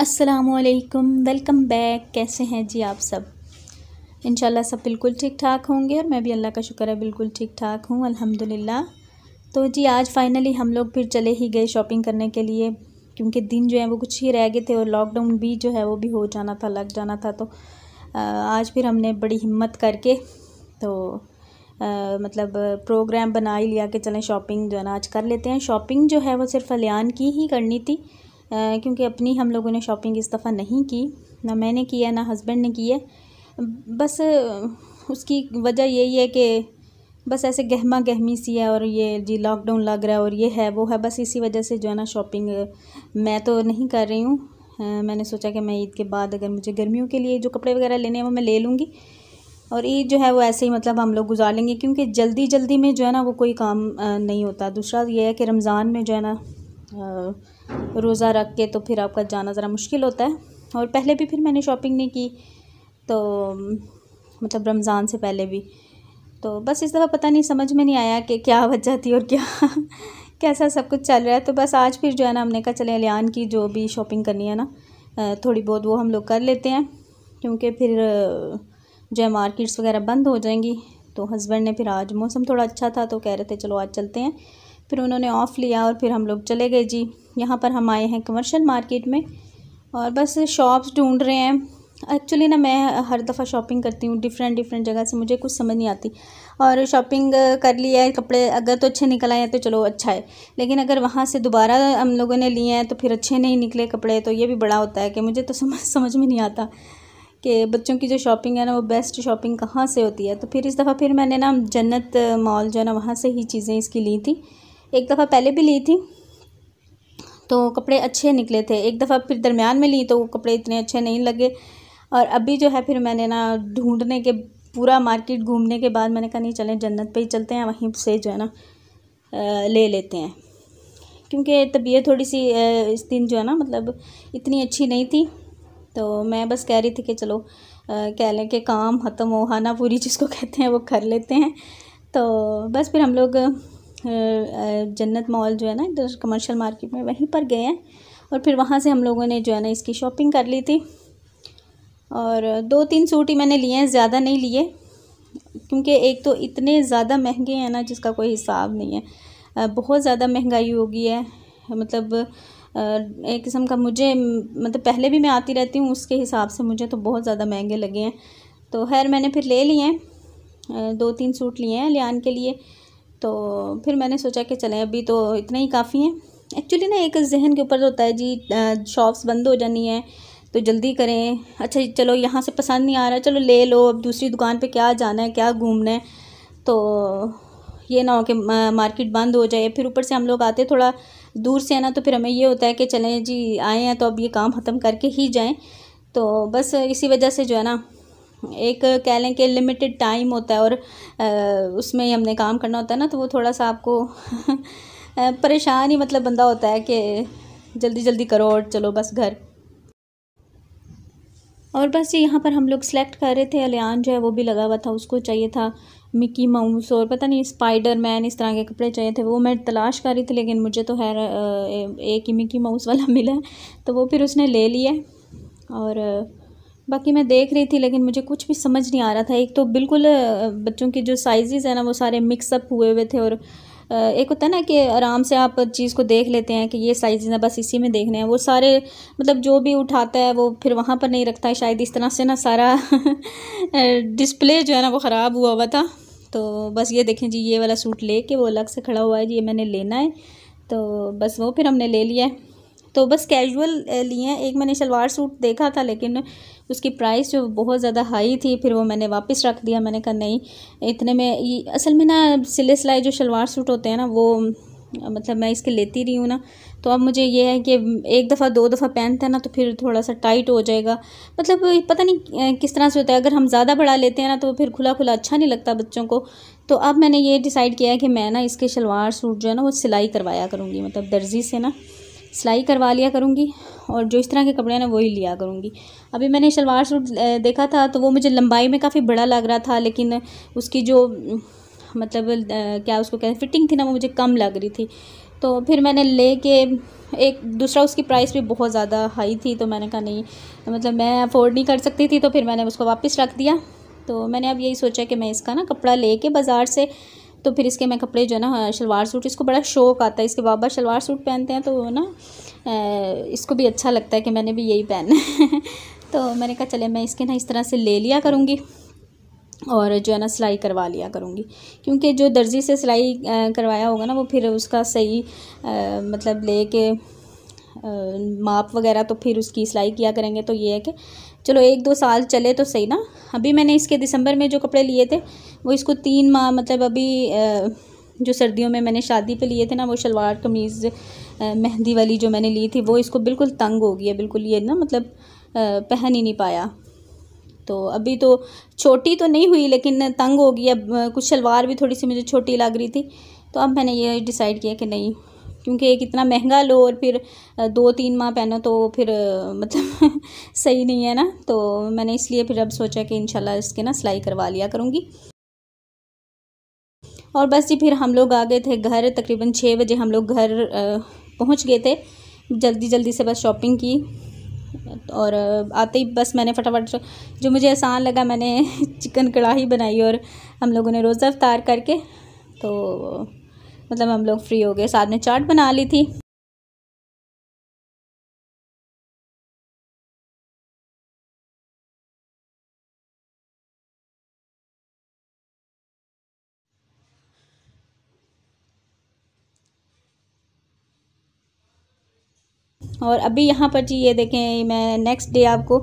असलकम welcome back कैसे हैं जी आप सब इन सब बिल्कुल ठीक ठाक होंगे और मैं भी अल्लाह का शुक्र है बिल्कुल ठीक ठाक हूँ अल्हम्दुलिल्लाह तो जी आज फाइनली हम लोग फिर चले ही गए शॉपिंग करने के लिए क्योंकि दिन जो है वो कुछ ही रह गए थे और लॉकडाउन भी जो है वो भी हो जाना था लग जाना था तो आज फिर हमने बड़ी हिम्मत करके तो आ, मतलब प्रोग्राम बना ही लिया कि चलें शॉपिंग जो है ना आज कर लेते हैं शॉपिंग जो है वो सिर्फ अलियान की ही करनी थी क्योंकि अपनी हम लोगों ने शॉपिंग इस दफ़ा नहीं की ना मैंने किया ना हस्बैंड ने किया बस उसकी वजह यही है कि बस ऐसे गहमा गहमी सी है और ये जी लॉकडाउन लग रहा है और ये है वो है बस इसी वजह से जो है ना शॉपिंग मैं तो नहीं कर रही हूँ मैंने सोचा कि मैं ईद के बाद अगर मुझे गर्मियों के लिए जो कपड़े वगैरह लेने हैं वो मैं ले लूँगी और ईद जो है वो ऐसे ही मतलब हम लोग गुजार लेंगे क्योंकि जल्दी जल्दी में जो है ना वो कोई काम नहीं होता दूसरा ये है कि रमज़ान में जो है ना रोज़ा रख के तो फिर आपका जाना ज़रा मुश्किल होता है और पहले भी फिर मैंने शॉपिंग नहीं की तो मतलब रमज़ान से पहले भी तो बस इस दफ़ा पता नहीं समझ में नहीं आया कि क्या वजह थी और क्या कैसा सब कुछ चल रहा है तो बस आज फिर जो है ना हमने कहा चले अलियान की जो भी शॉपिंग करनी है ना थोड़ी बहुत वो हम लोग कर लेते हैं क्योंकि फिर जो है मार्केट्स वगैरह बंद हो जाएंगी तो हस्बैंड ने फिर आज मौसम थोड़ा अच्छा था तो कह रहे थे चलो आज चलते हैं फिर उन्होंने ऑफ़ लिया और फिर हम लोग चले गए जी यहाँ पर हम आए हैं कमर्शियल मार्केट में और बस शॉप्स ढूंढ रहे हैं एक्चुअली ना मैं हर दफ़ा शॉपिंग करती हूँ डिफरेंट डिफरेंट जगह से मुझे कुछ समझ नहीं आती और शॉपिंग कर लिया है कपड़े अगर तो अच्छे निकल आए तो चलो अच्छा है लेकिन अगर वहाँ से दोबारा हम लोगों ने लिए हैं तो फिर अच्छे नहीं निकले कपड़े तो ये भी बड़ा होता है कि मुझे तो समझ समझ में नहीं आता कि बच्चों की जो शॉपिंग है ना वो बेस्ट शॉपिंग कहाँ से होती है तो फिर इस दफ़ा फिर मैंने ना जन्नत मॉल जो है ना वहाँ से ही चीज़ें इसकी ली थी एक दफ़ा पहले भी ली थी तो कपड़े अच्छे निकले थे एक दफ़ा फिर दरमियान में ली तो वो कपड़े इतने अच्छे नहीं लगे और अभी जो है फिर मैंने ना ढूंढने के पूरा मार्केट घूमने के बाद मैंने कहा नहीं चलें जन्नत पे ही चलते हैं वहीं से जो है ना ले लेते हैं क्योंकि तबीयत थोड़ी सी इस दिन जो है ना मतलब इतनी अच्छी नहीं थी तो मैं बस कह रही थी कि चलो कह लें कि काम ख़त्म हो हाना पूरी जिसको कहते हैं वो कर लेते हैं तो बस फिर हम लोग जन्नत मॉल जो है ना इधर कमर्शियल मार्केट में वहीं पर गए हैं और फिर वहाँ से हम लोगों ने जो है ना इसकी शॉपिंग कर ली थी और दो तीन सूट ही मैंने लिए हैं ज़्यादा नहीं लिए क्योंकि एक तो इतने ज़्यादा महंगे हैं ना जिसका कोई हिसाब नहीं है बहुत ज़्यादा महंगाई हो गई है मतलब एक किस्म का मुझे मतलब पहले भी मैं आती रहती हूँ उसके हिसाब से मुझे तो बहुत ज़्यादा महंगे लगे हैं तो खैर मैंने फिर ले लिए हैं दो तीन सूट लिए हैं लियान के लिए तो फिर मैंने सोचा कि चलें अभी तो इतना ही काफ़ी है एक्चुअली ना एक जहन के ऊपर तो होता है जी शॉप्स बंद हो जानी है तो जल्दी करें अच्छा चलो यहाँ से पसंद नहीं आ रहा चलो ले लो अब दूसरी दुकान पे क्या जाना है क्या घूमना है तो ये ना हो कि मार्केट बंद हो जाए फिर ऊपर से हम लोग आते थोड़ा दूर से है ना तो फिर हमें ये होता है कि चलें जी आए हैं तो अब ये काम ख़त्म करके ही जाएँ तो बस इसी वजह से जो है ना एक कह लें कि लिमिटेड टाइम होता है और उसमें ही हमने काम करना होता है ना तो वो थोड़ा सा आपको परेशान ही मतलब बंदा होता है कि जल्दी जल्दी करो और चलो बस घर और बस ये यहाँ पर हम लोग सेलेक्ट कर रहे थे अलियान जो है वो भी लगा हुआ था उसको चाहिए था मिकी माउस और पता नहीं स्पाइडर मैन इस तरह के कपड़े चाहिए थे वो मैं तलाश कर रही थी लेकिन मुझे तो है एक ही मिकी माउस वाला मिला तो वो फिर उसने ले लिया और बाकी मैं देख रही थी लेकिन मुझे कुछ भी समझ नहीं आ रहा था एक तो बिल्कुल बच्चों के जो साइज़ है ना वो सारे मिक्सअप हुए हुए थे और एक होता है ना कि आराम से आप चीज़ को देख लेते हैं कि ये साइज़ ना बस इसी में देखने हैं वो सारे मतलब जो भी उठाता है वो फिर वहाँ पर नहीं रखता है शायद इस तरह से ना सारा डिस्प्ले जो है ना वो ख़राब हुआ हुआ था तो बस ये देखें जी ये वाला सूट ले के वो अलग से खड़ा हुआ है जी ये मैंने लेना है तो बस वो फिर हमने ले लिया है तो बस कैजुअल लिए हैं एक मैंने शलवार सूट देखा था लेकिन उसकी प्राइस जो बहुत ज़्यादा हाई थी फिर वो मैंने वापस रख दिया मैंने कहा नहीं इतने में असल में ना सिले सिलाई जो शलवार सूट होते हैं ना वो मतलब मैं इसके लेती रही हूँ ना तो अब मुझे ये है कि एक दफ़ा दो दफ़ा पहनते हैं ना तो फिर थोड़ा सा टाइट हो जाएगा मतलब पता नहीं किस तरह से होता है अगर हम ज़्यादा बड़ा लेते हैं ना तो फिर खुला खुला अच्छा नहीं लगता बच्चों को तो अब मैंने ये डिसाइड किया है कि मैं ना इसके शलवार सूट जो है ना वो सिलाई करवाया करूँगी मतलब दर्जी से ना सिलाई करवा लिया करूँगी और जो इस तरह के कपड़े हैं ना वही लिया करूँगी अभी मैंने शलवार सूट देखा था तो वो मुझे लंबाई में काफ़ी बड़ा लग रहा था लेकिन उसकी जो मतलब क्या उसको कहते फिटिंग थी ना वो मुझे कम लग रही थी तो फिर मैंने ले के एक दूसरा उसकी प्राइस भी बहुत ज़्यादा हाई थी तो मैंने कहा नहीं मतलब मैं अफोर्ड नहीं कर सकती थी तो फिर मैंने उसको वापस रख दिया तो मैंने अब यही सोचा कि मैं इसका ना कपड़ा ले के बाज़ार से तो फिर इसके मैं कपड़े जो है ना हाँ, शलवार सूट इसको बड़ा शौक आता है इसके बाबा शलवार सूट पहनते हैं तो ना इसको भी अच्छा लगता है कि मैंने भी यही पहना है तो मैंने कहा चले मैं इसके ना इस तरह से ले लिया करूँगी और जो है ना सिलाई करवा लिया करूँगी क्योंकि जो दर्जी से सिलाई करवाया होगा ना वो फिर उसका सही आ, मतलब ले के माप वगैरह तो फिर उसकी सिलाई किया करेंगे तो ये है कि चलो एक दो साल चले तो सही ना अभी मैंने इसके दिसंबर में जो कपड़े लिए थे वो इसको तीन माह मतलब अभी जो सर्दियों में मैंने शादी पे लिए थे ना वो शलवार कमीज़ मेहंदी वाली जो मैंने ली थी वो इसको बिल्कुल तंग हो गई है बिल्कुल ये ना मतलब पहन ही नहीं पाया तो अभी तो छोटी तो नहीं हुई लेकिन तंग हो गई अब कुछ शलवार भी थोड़ी सी मुझे छोटी लग रही थी तो अब मैंने ये डिसाइड किया कि नहीं क्योंकि एक इतना महंगा लो और फिर दो तीन माह पहनो तो फिर मतलब सही नहीं है ना तो मैंने इसलिए फिर अब सोचा कि इनशाला इसके ना सिलाई करवा लिया करूँगी और बस जी फिर हम लोग आ गए थे घर तकरीबन छः बजे हम लोग घर पहुँच गए थे जल्दी जल्दी से बस शॉपिंग की और आते ही बस मैंने फटाफट जो मुझे आसान लगा मैंने चिकन कढ़ाई बनाई और हम लोगों ने रोज़ा अवतार करके तो मतलब हम लोग फ्री हो गए साथ में चाट बना ली थी और अभी यहाँ पर जी ये देखें मैं नेक्स्ट डे आपको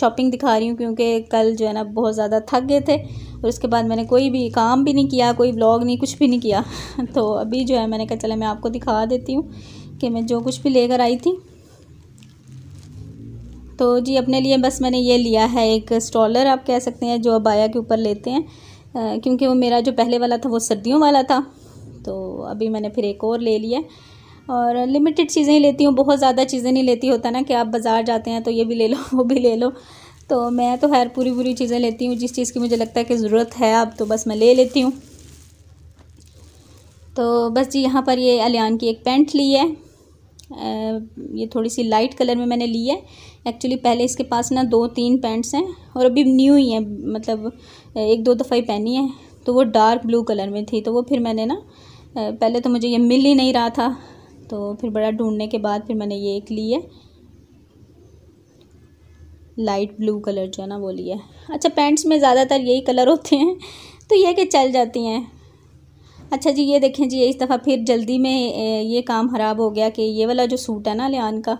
शॉपिंग दिखा रही हूँ क्योंकि कल जो है ना बहुत ज़्यादा थक गए थे और उसके बाद मैंने कोई भी काम भी नहीं किया कोई ब्लॉग नहीं कुछ भी नहीं किया तो अभी जो है मैंने कहा चले मैं आपको दिखा देती हूँ कि मैं जो कुछ भी लेकर आई थी तो जी अपने लिए बस मैंने ये लिया है एक स्टॉलर आप कह सकते हैं जो अबाया के ऊपर लेते हैं क्योंकि वो मेरा जो पहले वाला था वो सर्दियों वाला था तो अभी मैंने फिर एक और ले लिया और लिमिटेड चीज़ें ही लेती हूँ बहुत ज़्यादा चीज़ें नहीं लेती होता ना कि आप बाज़ार जाते हैं तो ये भी ले लो वो भी ले लो तो मैं तो खैर पूरी पूरी चीज़ें लेती हूँ जिस चीज़ की मुझे लगता है कि ज़रूरत है अब तो बस मैं ले लेती हूँ तो बस जी यहाँ पर ये अलियान की एक पेंट ली है ये थोड़ी सी लाइट कलर में मैंने ली है एक्चुअली पहले इसके पास ना दो तीन पैंट्स हैं और अभी न्यू ही हैं मतलब एक दो दफ़ा ही पहनी है तो वो डार्क ब्लू कलर में थी तो वो फिर मैंने ना पहले तो मुझे ये मिल ही नहीं रहा था तो फिर बड़ा ढूंढने के बाद फिर मैंने ये एक ली है लाइट ब्लू कलर जो है ना वो लिया अच्छा पैंट्स में ज़्यादातर यही कलर होते हैं तो ये कि चल जाती हैं अच्छा जी ये देखें जी इस दफ़ा फिर जल्दी में ये काम ख़राब हो गया कि ये वाला जो सूट है ना लियान का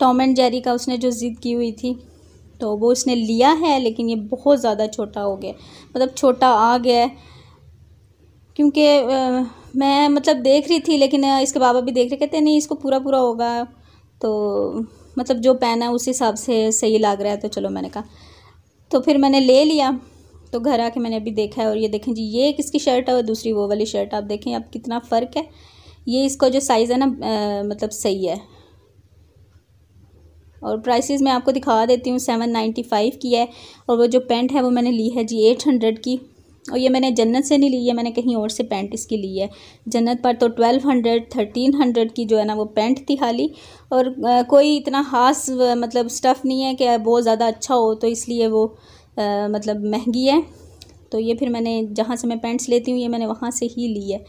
टॉम एंड जेरी का उसने जो ज़िद की हुई थी तो वो उसने लिया है लेकिन ये बहुत ज़्यादा छोटा हो गया मतलब छोटा आ गया क्योंकि मैं मतलब देख रही थी लेकिन इसके बाबा भी देख रहे कहते नहीं इसको पूरा पूरा होगा तो मतलब जो पहना है उस हिसाब से सही लग रहा है तो चलो मैंने कहा तो फिर मैंने ले लिया तो घर आके मैंने अभी देखा है और ये देखें जी ये किसकी शर्ट है और दूसरी वो वाली शर्ट आप देखें अब कितना फ़र्क है ये इसका जो साइज़ है ना आ, मतलब सही है और प्राइसेस मैं आपको दिखा देती हूँ सेवन नाइन्टी फ़ाइव की है और वो जो पेंट है वो मैंने ली है जी एट हंड्रेड की और ये मैंने जन्नत से नहीं ली है मैंने कहीं और से पैंट इसकी ली है जन्नत पर तो ट्वेल्व हंड्रेड थर्टीन हंड्रेड की जो है ना वो पैंट थी खाली और आ, कोई इतना ख़ास मतलब स्टफ़ नहीं है कि बहुत ज़्यादा अच्छा हो तो इसलिए वो आ, मतलब महंगी है तो ये फिर मैंने जहाँ से मैं पैंट्स लेती हूँ ये मैंने वहाँ से ही ली है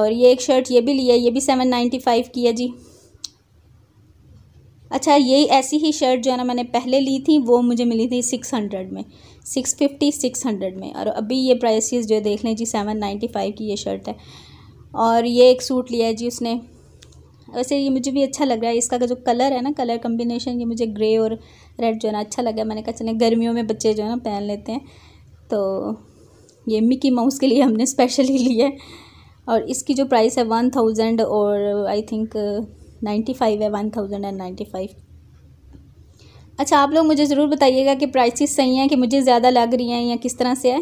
और ये एक शर्ट ये भी ली है ये भी सेवन नाइन्टी फ़ाइव की है जी अच्छा ये ऐसी ही शर्ट जो है ना मैंने पहले ली थी वो मुझे मिली थी सिक्स हंड्रेड में सिक्स फिफ्टी सिक्स हंड्रेड में और अभी ये प्राइसेस जो देख लें जी सेवन नाइन्टी फ़ाइव की ये शर्ट है और ये एक सूट लिया है जी उसने वैसे ये मुझे भी अच्छा लग रहा है इसका जो कलर है ना कलर कम्बिनेशन ये मुझे ग्रे और रेड जो है ना अच्छा लगा मैंने कहा चले गर्मियों में बच्चे जो है ना पहन लेते हैं तो ये मिकी माउस के लिए हमने स्पेशली लिया है और इसकी जो प्राइस है वन थाउजेंड और आई थिंक नाइन्टी फाइव है one thousand and ninety five अच्छा आप लोग मुझे ज़रूर बताइएगा कि प्राइसेस सही हैं कि मुझे ज़्यादा लग रही हैं या किस तरह से है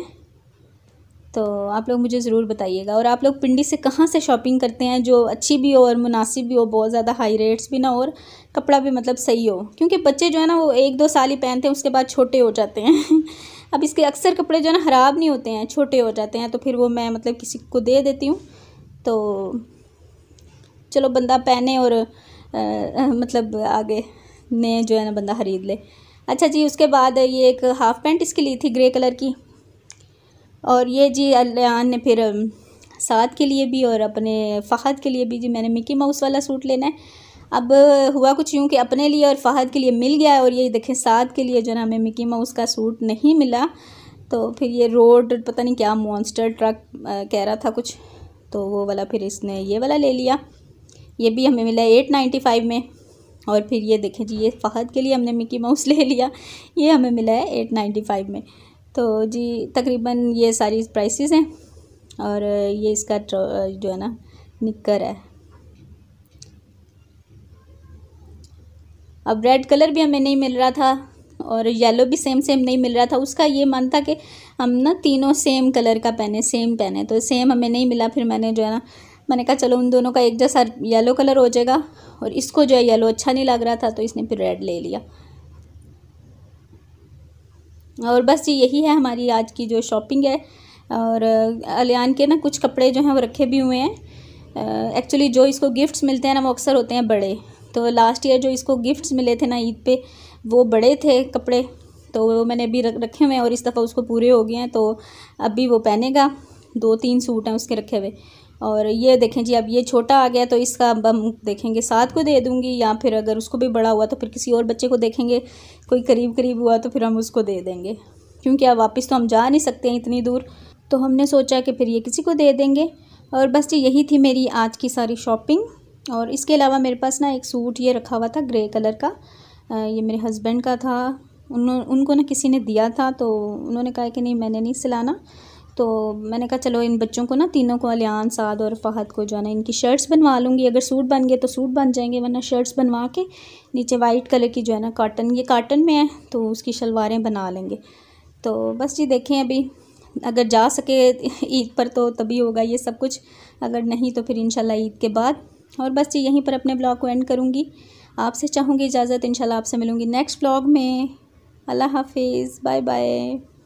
तो आप लोग मुझे ज़रूर बताइएगा और आप लोग पिंडी से कहाँ से शॉपिंग करते हैं जो अच्छी भी हो और मुनासिब भी हो बहुत ज़्यादा हाई रेट्स भी ना और कपड़ा भी मतलब सही हो क्योंकि बच्चे जो है ना वो एक दो साल ही पहनते हैं उसके बाद छोटे हो जाते हैं अब इसके अक्सर कपड़े जो है ना ख़राब नहीं होते हैं छोटे हो जाते हैं तो फिर वो मैं मतलब किसी को दे देती हूँ तो चलो बंदा पहने और आ, मतलब आगे ने जो है ना बंदा ख़रीद ले अच्छा जी उसके बाद ये एक हाफ़ पैंट इसकी ली थी ग्रे कलर की और ये जी अलियान ने फिर साथ के लिए भी और अपने फ़हद के लिए भी जी मैंने मिकी माउस वाला सूट लेना है अब हुआ कुछ यूँ कि अपने लिए और फ़हद के लिए मिल गया है और ये देखें साथ के लिए जो ना हमें मिकी माउस का सूट नहीं मिला तो फिर ये रोड पता नहीं क्या मॉन्स्टर ट्रक कह रहा था कुछ तो वो वाला फिर इसने ये वाला ले लिया ये भी हमें मिला है एट नाइन्टी फाइव में और फिर ये देखें जी ये फ़हद के लिए हमने मिकी माउस ले लिया ये हमें मिला है एट नाइन्टी फाइव में तो जी तकरीबन ये सारी प्राइसेस हैं और ये इसका जो है ना निकर है अब रेड कलर भी हमें नहीं मिल रहा था और येलो भी सेम सेम नहीं मिल रहा था उसका ये मन था कि हम ना तीनों सेम कलर का पहने सेम पहने तो सेम हमें नहीं मिला फिर मैंने जो है ना मैंने कहा चलो उन दोनों का एक जैसा येलो कलर हो जाएगा और इसको जो है येलो अच्छा नहीं लग रहा था तो इसने फिर रेड ले लिया और बस जी यही है हमारी आज की जो शॉपिंग है और अलियान के ना कुछ कपड़े जो हैं वो रखे भी हुए हैं एक्चुअली जो इसको गिफ्ट्स मिलते हैं ना वो अक्सर होते हैं बड़े तो लास्ट ईयर जो इसको गिफ्ट्स मिले थे ना ईद पे वो बड़े थे कपड़े तो वो मैंने अभी रख रखे हुए हैं और इस दफ़ा उसको पूरे हो गए हैं तो अभी वो पहनेगा दो तीन सूट हैं उसके रखे हुए और ये देखें जी अब ये छोटा आ गया तो इसका अब हम देखेंगे साथ को दे दूँगी या फिर अगर उसको भी बड़ा हुआ तो फिर किसी और बच्चे को देखेंगे कोई करीब करीब हुआ तो फिर हम उसको दे देंगे क्योंकि अब वापस तो हम जा नहीं सकते हैं इतनी दूर तो हमने सोचा कि फिर ये किसी को दे देंगे और बस जी यही थी मेरी आज की सारी शॉपिंग और इसके अलावा मेरे पास ना एक सूट ये रखा हुआ था ग्रे कलर का ये मेरे हस्बैंड का था उन्होंने उनको ना किसी ने दिया था तो उन्होंने कहा कि नहीं मैंने नहीं सिलाना तो मैंने कहा चलो इन बच्चों को ना तीनों को अलियान साद और फ़हद को जो है ना इनकी शर्ट्स बनवा लूँगी अगर सूट बन गए तो सूट बन जाएंगे वरना शर्ट्स बनवा के नीचे वाइट कलर की जो है ना काटन ये काटन में है तो उसकी शलवारें बना लेंगे तो बस जी देखें अभी अगर जा सके ईद पर तो तभी होगा ये सब कुछ अगर नहीं तो फिर इंशाल्लाह ईद के बाद और बस जी यहीं पर अपने ब्लॉग को एंड करूँगी आपसे चाहूँगी इजाज़त इंशाल्लाह आपसे मिलूँगी नेक्स्ट ब्लॉग में अल्लाह हाफिज़ बाय बाय